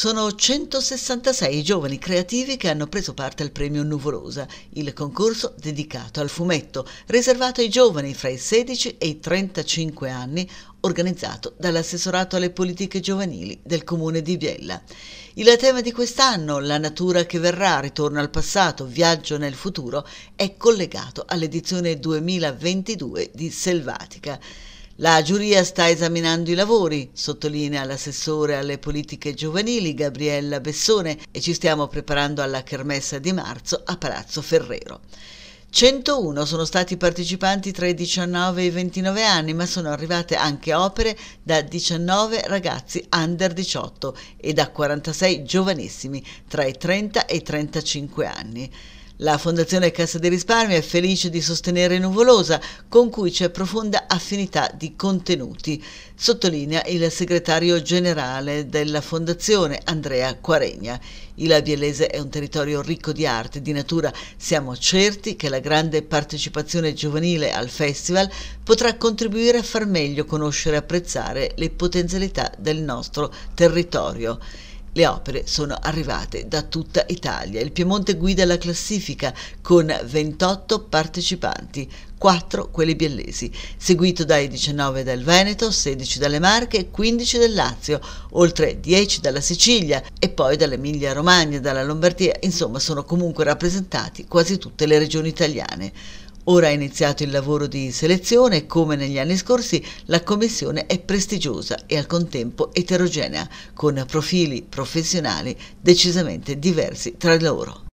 Sono 166 i giovani creativi che hanno preso parte al premio Nuvolosa, il concorso dedicato al fumetto, riservato ai giovani fra i 16 e i 35 anni, organizzato dall'assessorato alle politiche giovanili del comune di Biella. Il tema di quest'anno, la natura che verrà, ritorno al passato, viaggio nel futuro, è collegato all'edizione 2022 di Selvatica. La giuria sta esaminando i lavori, sottolinea l'assessore alle politiche giovanili Gabriella Bessone e ci stiamo preparando alla kermessa di marzo a Palazzo Ferrero. 101 sono stati partecipanti tra i 19 e i 29 anni, ma sono arrivate anche opere da 19 ragazzi under 18 e da 46 giovanissimi tra i 30 e i 35 anni. La Fondazione Cassa dei Risparmi è felice di sostenere Nuvolosa, con cui c'è profonda affinità di contenuti, sottolinea il segretario generale della Fondazione, Andrea Quaregna. Il Bielese è un territorio ricco di arte e di natura. Siamo certi che la grande partecipazione giovanile al festival potrà contribuire a far meglio conoscere e apprezzare le potenzialità del nostro territorio. Le opere sono arrivate da tutta Italia. Il Piemonte guida la classifica con 28 partecipanti, 4 quelli biellesi, seguito dai 19 del Veneto, 16 dalle Marche, 15 del Lazio, oltre 10 dalla Sicilia e poi dall'Emilia Romagna, dalla Lombardia, insomma sono comunque rappresentati quasi tutte le regioni italiane. Ora è iniziato il lavoro di selezione e come negli anni scorsi la commissione è prestigiosa e al contempo eterogenea, con profili professionali decisamente diversi tra loro.